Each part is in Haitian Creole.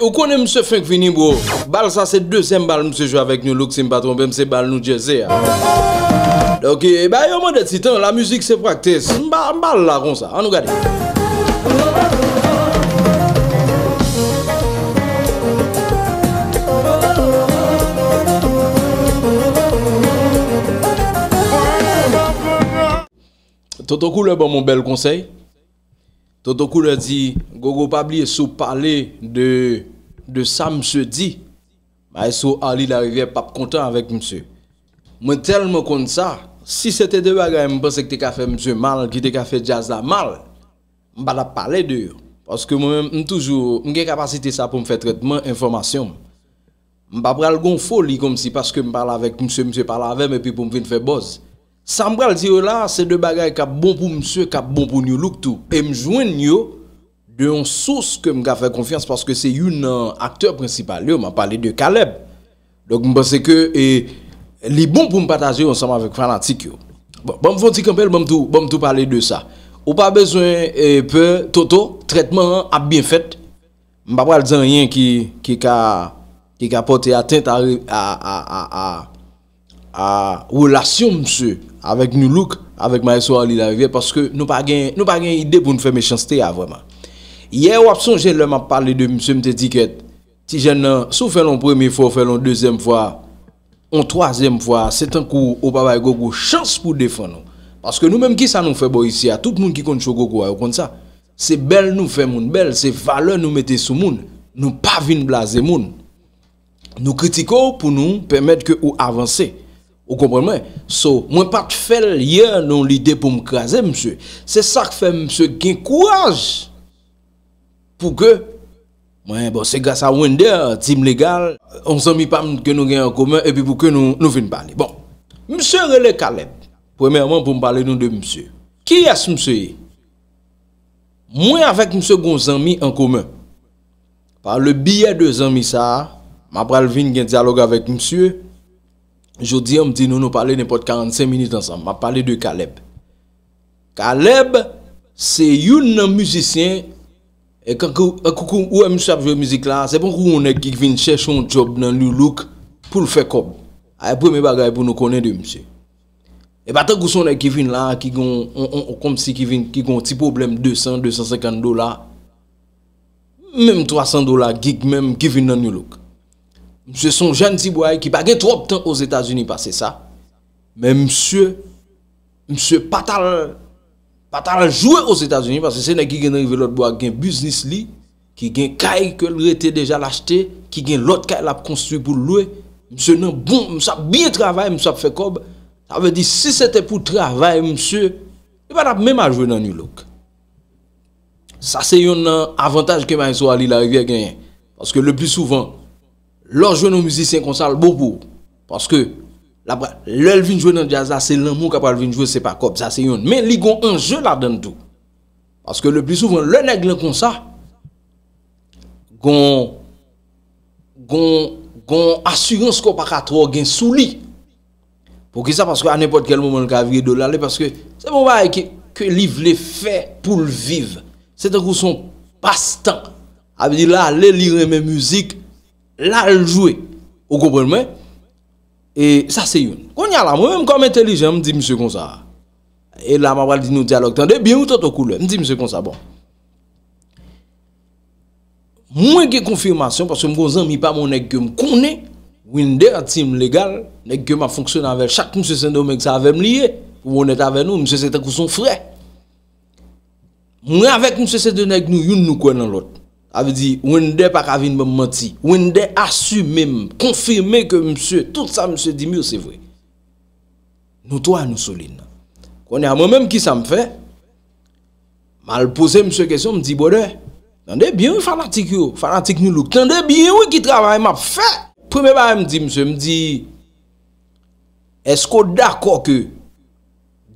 Ou konen mse feng fini bro Bal sa se dezem bal mse jo avèk nou lòk se mpa trompem se bal nou dje se Ok, ba yo mwen de titan, la müzik se praktes Bal la kon sa, anou gade Toto koule bon mwen bel konsey Toto kou la di, gogo pabli e sou pale de sa msè di, ba e sou ali la rivye pap kontan avek msè. Mwen tel mwen kont sa, si se te dewa ganyan mwen bese ki te kafe msè mal, ki te kafe jazz la mal, mwen bada pale deyo. Paske mwen mwen toujou, mwen gen kapasite sa pou mwen fè tretman informasyon. Mwen bada pral gon foli kom si paske mwen pale avek msè, mwen fè pale avek mwen fè boz. Sam bral diyo la, se de bagay ka bon pou msye, ka bon pou nyo luk tou. E mjwen nyo, de yon souse ke m ka fè konfians, paske se yon akteur prinsipal yo, m a pale de Kaleb. Dok m pense ke, li bon pou m pataje yon saman vek fanatik yo. Bon, bon, fon ti kompel, bon m tou pale de sa. Ou pa bezwen, e pe, toto, tretman an, ap bin fèt. M pa bral diyan yon ki ka pote atent a wulasyon msye. Avèk nou louk, avèk ma eswa li la vye, paske nou pa gen ide pou nou fè me chansete ya vwema. Ye wap son jen lèm ap pale de msè mt etiket, ti jen nan, sou fè lèm premier fò, fè lèm deuxième fò, ou troisième fò, setan kou, ou pa baye Gogo, chans pou defan nou. Paske nou menm ki sa nou fè bo isi, a tout moun ki kont chou Gogo a yo kont sa. Se bel nou fè moun bel, se vale nou mette sou moun, nou pa vin blaze moun. Nou kritiko pou nou pèmèd ke ou avansè. Ou kompremen, so mwen pat fèl yè nan l'ide pou m kaze msè. Se sak fè msè gen kouaj pou ke mwen bon, se gasa wende, tim legal, an zanmi pam gen nou gen an koumen epi pou ke nou fin pali. Bon, msè rele kalep. Premèrman pou m pali nou de msè. Ki yas msè yè? Mwen avèk msè kon zanmi an koumen. Par le biye de zanmi sa, mwen pral vin gen diyalog avèk msè. Jodi yon mti nou nou pale nepot 45 minit ansan. Ma pale de Kaleb. Kaleb se yon nan müzisyen. E kakou, e koukou, ou e mchap jou müzik la. Se bon kou yon e kikvin chèch yon job nan loulouk pou l fè kob. A ah, e pwem e bagay pou nou konen de mchè. E batan kou son e kikvin la, kikgon, koum si kikvin kikgon ti problem 200, 250 dola. Mem 300 dola, kikmem, kikvin nan loulouk. Mse son jan ti bwa ki pa gen trop tan os Etats-Unis pa se sa. Men mse, mse patal patal jwe os Etats-Unis pa se se ne ki gen revi lot bwa gen business li, ki gen kaj ke l rete deja l achete, ki gen lot kaj la pou konstituye pou l loue. Mse nan bon, mse ap biye travay, mse ap fekob. Ape di si se te pou travay mse, e pa la pou mèma jwe nan y louk. Sa se yon nan avantaj ke ma yon sou al li la revi agen. Paske le pi souvan, Lò jwè nou müzisyen kon sa l bo pou. Paske lè l vin jwè nan dja zase lè moun kapal vin jwè se pa kop zase yon. Men li kon an jwè la den tou. Paske lè pli souven lè neg lè kon sa. Gon, gon, gon asyons ko pa kato gen sou li. Po ki sa paske an epote kel moun moun ka vige do la le. Paske se mou ba e ke li vle fè pou l viv. Se te kou son pastan. A bi di la lè li reme müzik. là le jouer vous comprenez et ça c'est une qu'on y a là moi même comme intelligent me dit monsieur comme ça et là m'a dit nous dialogue tendez bien ou tout couleur me dit monsieur comme ça bon moins que confirmation parce que mon ami pas mon nèg que me connaît Winder team légal nèg que m'a fonctionné avec chaque monsieur saint que ça avait me lié pour honnête avec nous monsieur c'était son frère moi avec monsieur de domingue nous une nous connaissons l'autre Avè di, wèn de pa kavin mèm moti, wèn de asumèm, konfirme ke msè, tout sa msè di mèm yo sè vwè. Nou to a nou solin nan. Kwenè a mèm mèm ki sa m fè, mal pose msè kèsyon m di bode, nan de byen wè fanatik yo, fanatik nou lòk, nan de byen wè ki travè m ap fè. Pwè mè ba m di msè, m di, esko dakò ke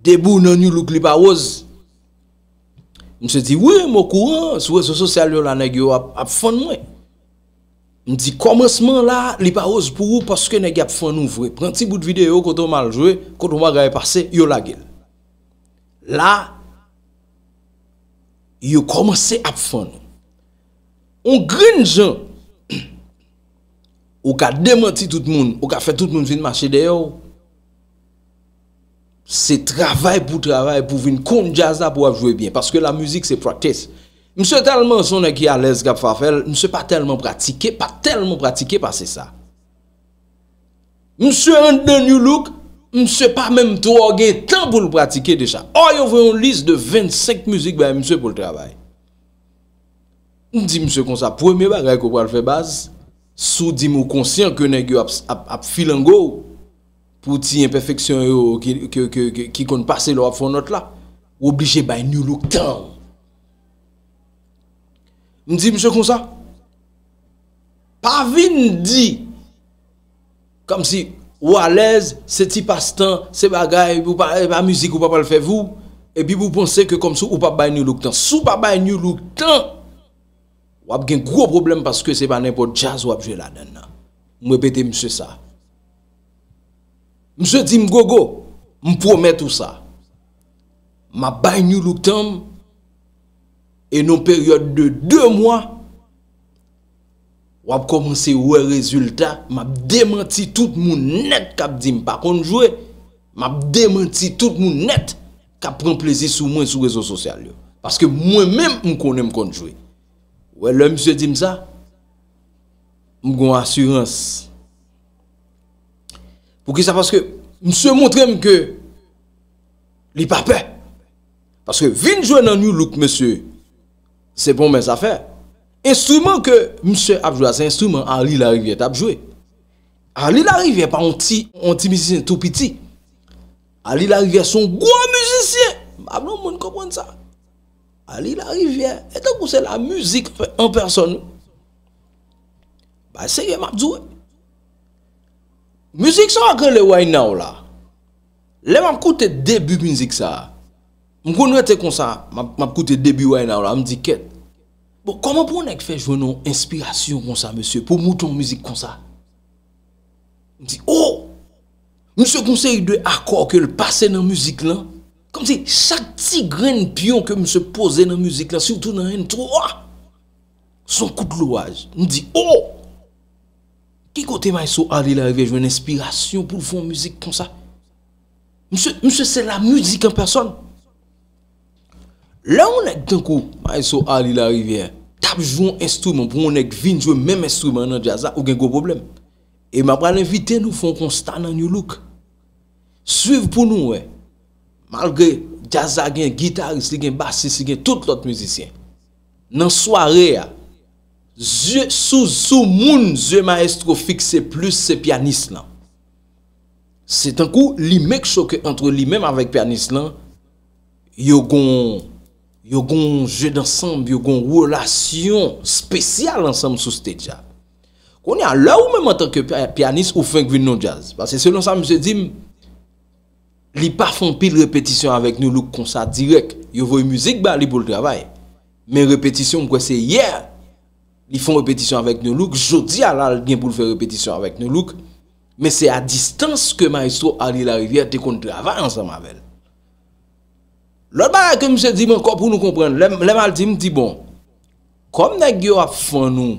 debou nan nou lòk li pa wòz, Mwen se ti, wè, mwen kourans, wè, se sosyal yo la neg yo ap fon mwen. Mwen ti, kormesman la, li pa oz pou ou, paske neg ap fon nou vwe. Pren ti bout videyo, koto mal jwe, koto mwa gaye pase, yo la gel. La, yo kormese ap fon nou. On grin jan, ou ka demoti tout moun, ou ka fe tout moun vin machi de yo. Se travay pou travay pou vin kon jaza pou ap jwe bien Paske la müzik se praktes Mse talman sonen ki ales gap fa fel Mse pa telman pratike, pa telman pratike pa se sa Mse an den yu luk Mse pa menm troge, tan pou l pratike deja Oy yon vwe yon lis de 25 müzik ba yon mse pou l travay Mse kon sa pwemye ba rey ko pral febaz Sou di mou konsyen kwenen ki ap filango ou Fouti imperfeksyon yo ki kon pase lo ap fon not la Ou obligye bay nou luk tan Ndi msye kon sa? Pa vin ndi Kam si ou alez, se ti passe tan Se bagay, ou pa mizik ou pa pal fevou E pi pou ponse ke kom sou ou pa bay nou luk tan Sou pa bay nou luk tan Wap gen kou problem paske se ba nepo jazz wap jwe la den na Mwepete msye sa Mse Dim Gogo, m prome tout sa. Ma bay nou loutanm, e nou peryode de 2 mwa, wap komanse wè rezultat, ma bèmenti tout moun net kap Dim pa konjouè, ma bèmenti tout moun net kap pran plezi sou mwen sou rezo sosyal yo. Paske mwen men m konen konjouè. Wè lè mse Dim sa, m kon asyranse, Pou ki sa paske, msè montrem ke li pape. Paske vin jwen nan yon lout msè, se bon men sa fè. Instrument ke msè ap jwa, se instrument Ali Larivier ap jwe. Ali Larivier pa anti-mizicien tou piti. Ali Larivier son gwa mizicien. Aplon moun kompon sa. Ali Larivier, etan pou se la mizik en person. Ba se yon ap jwe. Muzik sa akre le woy nou la. Le m ap koute debi m mzik sa. M konwete kon sa, m ap koute debi woy nou la, m di ket. Bon, koman pou m ek fech venon inspirasyon kon sa, msye, pou mouton mzik kon sa? M di, oh! M se konsey de akor ke l pase nan mzik lan, konm di, chak ti gren pion ke m se pose nan mzik lan, m se pose nan mzik lan, son koute louwaj, m di, oh! Qui côté Maïso rivière arrivé une inspiration pour faire musique comme ça Monsieur, monsieur c'est la musique en personne. Là on est d'un coup, Maïso la rivière, tape joue un instrument pour on est vint jouer même instrument dans jazz, ou gros problème. Et m'a pas invité nous font constat dans New Look. Suivez pour nous ouais. Malgré jazz a guitariste, gen bassiste, gen tout l'autre musicien. Dans soirée sous sous moun maestro fixé plus ce pianiste là c'est un coup li mec choqué entre lui même avec pianiste là yo gon yo gon jeu d'ensemble yo une relation spéciale ensemble sous stage on est à là ou même en tant que pianiste ou funk no jazz parce que selon ça monsieur dit li pas font pile répétition avec nous look comme ça direct yo voye musique ba li pour le travail mais répétition quoi c'est hier Y fon repetisyon avèk nou louk... Jodi alal gen pou l fè repetisyon avèk nou louk... Mè se a distans ke maestro Ali Larivie te kontre avèk ansan mè avèl... Lòl barè ke mse di mè kon pou nou kompren... Lèm al ti m ti bon... Kom nè gyo a fon nou...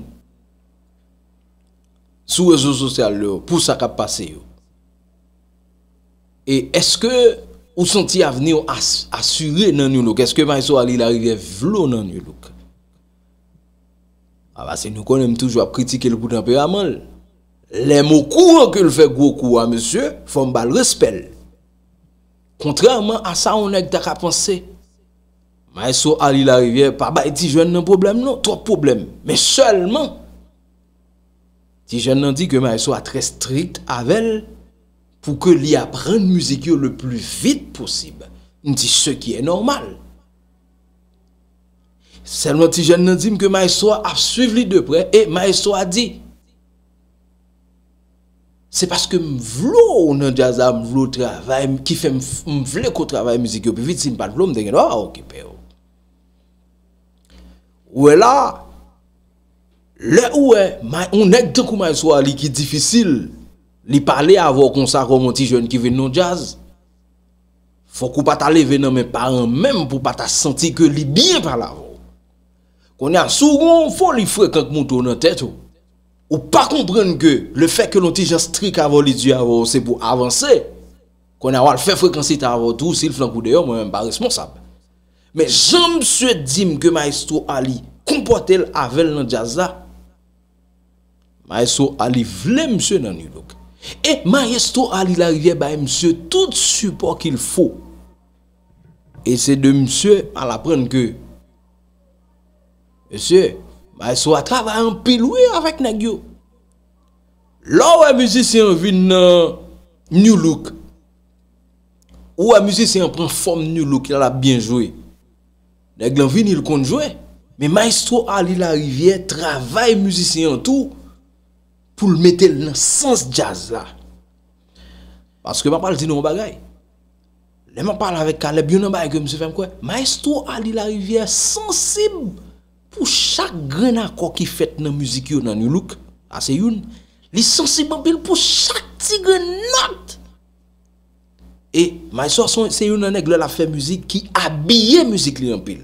Sou rezo sosyal lè ou... Pou sa kap pase yo... E eske... Ou son ti aveni ou asure nan nou louk... Eske maestro Ali Larivie vlo nan nou louk... Aba ah, se nou konen m toujwa kritike l koutemper amal, lèm ou kou an ke l fèk wou kou an, monsye, fòm bal respel. Kontrèrman a sa onèk tak apansè, ma e sou Ali Larivière, pa ba e ti joun nan problem non, trot problem, mè chèlman. Ti joun nan di ke ma e sou a tre strict avèl, pou ke li aprenn musik yo le plu vit posib, ndi se ki è normal. Sel mwen ti jen nan di m ke ma eswa ap suiv li depre E ma eswa di Se paske m vlo ou nan jazan m vlo travay Ki fe m vle ko travay mizik yo Pe vit si m pat vlo m denge nou a ah, okipe yo Ou e la Le ou e On ek tenkou ma eswa li ki difisil Li pale avon konsa kon mwen ti jen ki ven nan jaz Fokou pata leve nan men paran mem Pou pata senti ke li biye pala avon Konè an sou moun fò li frekant moun toun nan tèt ou. Ou pa komprenn ke le fèk lonti jastrik avò li di avò se pou avansè. Konè avò l fè frekansit avò tou sil flankou deyo mwen mba responsab. Mè jan msue dim ke maestro Ali kompote l avèl nan jazda. Maestro Ali vle msue nan nilok. E maestro Ali l arrivè bè msue tout support kil fò. E se de msue al aprenn ke... Monsieur, Maestro bah, a travaillé en peu avec les Là où un musicien vient dans New Look, ou un musicien prend forme New Look, il a bien joué. Les vu viennent, le compte jouer. Mais Maestro Ali La Rivière travaille musicien tout pour le mettre dans le sens jazz là. Parce que je parle de de choses. Je parle avec Caleb, je ne sais pas quoi. Maestro Ali La Rivière sensible pour chaque grand accord qui fait dans la musique, dans New Look, c'est une, il est pour chaque petite note. Et histoire c'est une nègre qui a fait musique qui habille musique en pile.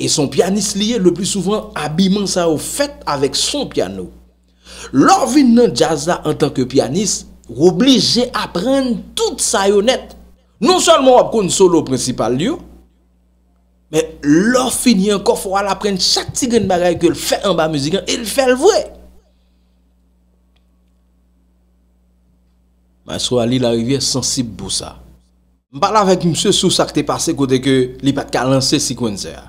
Et son pianiste lié, le plus souvent, habillement ça au fait avec son piano. vient dans jazz en tant que pianiste, obligé à prendre toute sa honnête. Non seulement on solo principal lieu, Mwen lò fin yon kof wala pren chak ti gen bagay ke l fè an ba müzikan, e l fè l vwe. Mwen sro a li la rivye sensib bousa. Mwen bala vek msye sou sakte pase kote ke li pat ka lanse si kwen se a.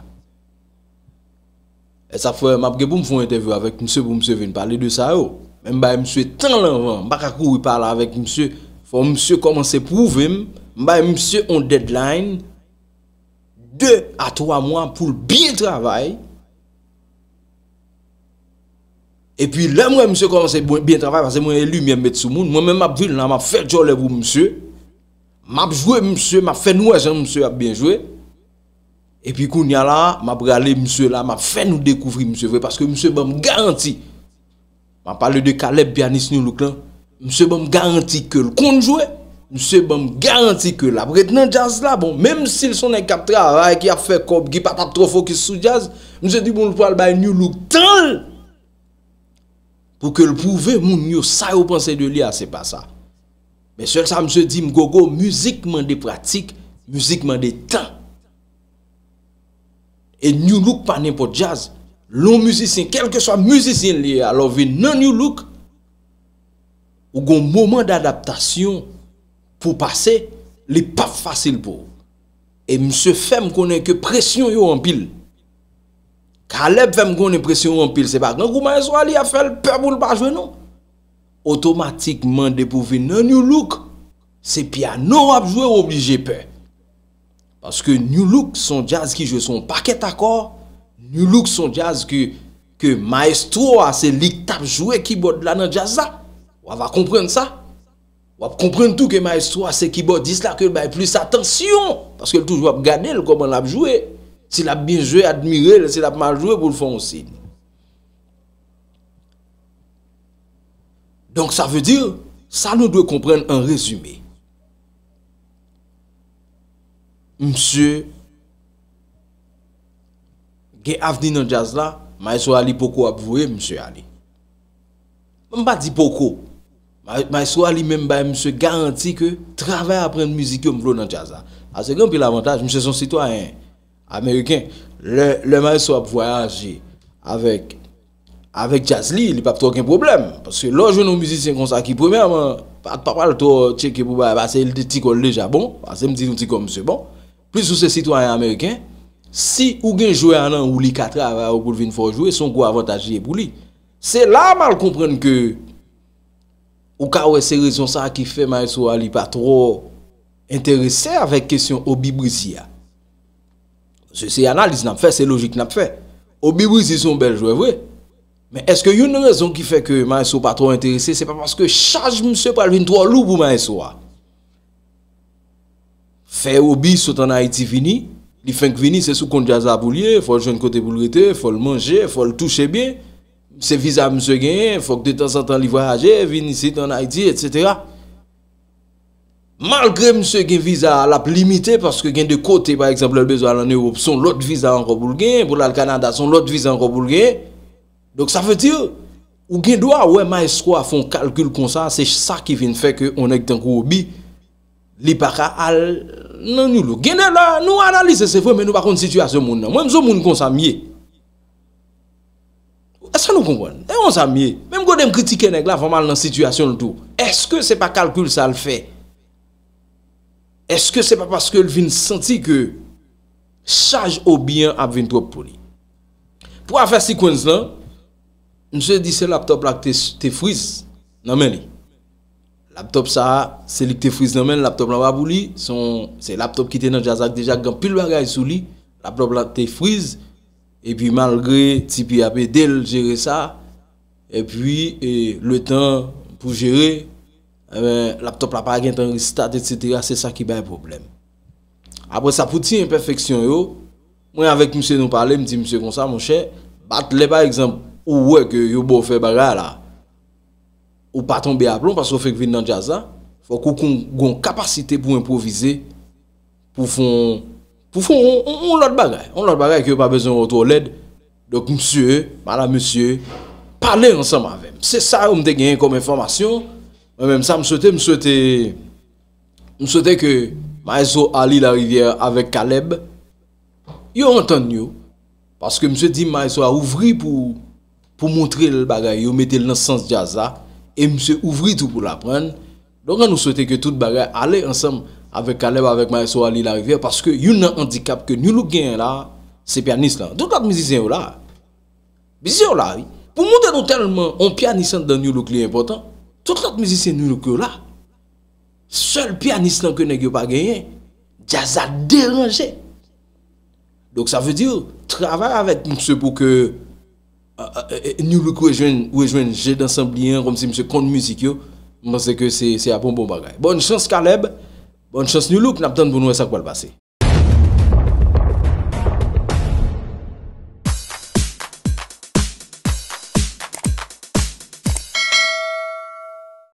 E sa fwe, mwen apge pou mwen fwen etervyo avek msye pou msye vin pale de sa yo. Mwen bay msye tan lanvan, baka kou yon pale avek msye, fwen msye komanse pou vim, mwen bay msye on deadline, 2 bon, a 3 moun pou biye travay. E pi, la mwen mse konwen se biye travay, fase mwen e lou mwen met sou moun, mwen men mab vile nan, mab fe jol evou mse. Mab jwe mse, mab fe nouajan mse a biye jwe. E pi, konya la, mab gale mse la, mab fe nou dekouvri mse vwe, paske mse bom garanti, mab pale de Kaleb Pianis nou luk lan, mse bom garanti ke l kon jwe, Mwen se bom garanti ke la bret nan jazz la bon. Mem si l sonen kap tra a ray ki ap fe kob, ki pap ap trofokis sou jazz, mwen se di moun l pou al baye nyoulouk tan. Pou ke l pouve moun nyousay ou panse de liya, se pa sa. Men sel sa mwen se di mgo go, müzik man de pratik, müzik man de tan. E nyoulouk panen po jazz, loun müzisin, kel ke swa müzisin liya, alo vi nan nyoulouk, ou gon mouman de adaptasyon, Fou pase li paf fasil pou. E mse fem konen ke presyon yo anpil. Kaleb fem konen presyon yo anpil. Se pa gen kou maes wali a fel peb ou lba jwe nou. Otomatikman de pou vi nan yon louk. Se pi a nou ap jwe ou obligye pe. Paske yon louk son jaz ki jwe son paket akor. Yon louk son jaz ki maes tro a se lik tap jwe ki bot lanan jaz za. Ou ava kompren sa. Vous comprenez tout que histoire, c'est qui dis là, que le plus attention. Parce que toujours va gagné comment l'a joué. S'il a bien joué, admiré, s'il a mal joué, pour le faire aussi. Donc ça veut dire, ça nous doit comprendre en résumé. Monsieur, gen venu dans jazz là, Maestro Ali Poko a monsieur Ali. Je ne dis pas Poko. Maeswa li menm baye mse garanti ke Travè aprenn mizik yo m vlo nan tjaza Ase gen pi lavantaj Mse son sitwanyen ameryken Le maeswa pou voyaj Avek tjaz li Li pap troken problem Paske lo joun nou mizisyen kon sa ki premier Patpapal to cheke pou baye Ase l de ti kol leja bon Ase l de ti kol mse bon Plis ou se sitwanyen ameryken Si ou gen jowe anan ou li katra Avè a ou pou vin fò jowe Son kou avantajye pou li Se la mal komprenn ke Ou ka wè se rezon sa ki fè Maeswa li pa tro interese avèk kesyon obi brisi ya? Se yon analiz nan fè, se logik nan fè. Obi brisi son beljwe vwe. Mè eske yon rezon ki fè ke Maeswa pa tro interese, se pa paske chage Mse Palvin to alou pou Maeswa. Fè obi sotan Haiti vini, li fèk vini se sou kondi aza boulye, fòl jen kote boulyete, fòl manje, fòl touche bie. Se viza mswe gen, fok de tan san tan li voyaje, vin isi tan Haiti, etc. Malgre mswe gen viza al ap limite, paske gen de kote, par eksemple, l bezwa lan Europe, son lot viza an repoul gen, pou la l Kanada, son lot viza an repoul gen. Dok sa fe tir, ou gen do e a we ma eskwa fon kalkul konsa, se sa ki vin feke onek tan kou obi, li paka al nan yolo. Gen e la, nou analise se fwe, men nou bakon situasyon moun nan. Mwen mswe moun konsa miye. E sa nou konwen? E wonsa miye? Mem gode m kritike neg la vaman nan situasyon loutou? Eske se pa kalkul sa l fe? Eske se pa paske lvin senti ke chaj ou bien ap vin tope pou li? Pou afe se kwen zlan, mse di se laptop lak te friz nan men li? Laptop sa, selik te friz nan men, laptop la wap ou li? Se laptop ki te nan jazak dejan, gan pil bagay sou li, laptop lak te friz nan men? Epi malgre tipi apè del jere sa Epi le tan pou jere Laptop la pa gen tan listat etc Se sa ki ba e problem Apre sa pou ti imperfeksyon yo Mwen avek mse nou pale Mse konsa mwen chè Bat le ba ekzamp ou wek yo bo fe baga la Ou paton be aplon Paso ou fek vin nan jaza Fok ou kon kapasite pou improvise Pou fon Fou foun, on lade bagay. On lade bagay ki yo pa bezon wot wot lèd. Dok msye, malam msye, pale ansam avem. Se sa ou mte genye kom informasyon, mwen msa mswete mswete mswete ke ma eso ali la rivyè avek Kaleb, yo antan yo, paske msye di ma eso a ouvri pou pou montre l bagay, yo metel nan sans jaza, e msye ouvri tou pou la pren. Donk an nou swete ke tout bagay ale ansam avec Caleb, avec Maestro Ali La Rivière, parce que y a un handicap que nous gagnons là, c'est pianiste là. Donc, les musiciens là, musiciens là, pour monter nous tellement en pianiste dans New Look important, tout l'autre musicien New Look là, seul pianiste là que nous pas gagné, jazz a dérangé. Donc, ça veut dire, Travaille avec monsieur pour que euh, euh, euh, New Look rejoigne, j'ai d'ensemble comme si monsieur compte musique, je pense que c'est un bon bon bagage. Bonne chance, Caleb. Bon chos nou loup, e nap don bou nou esak wal basi.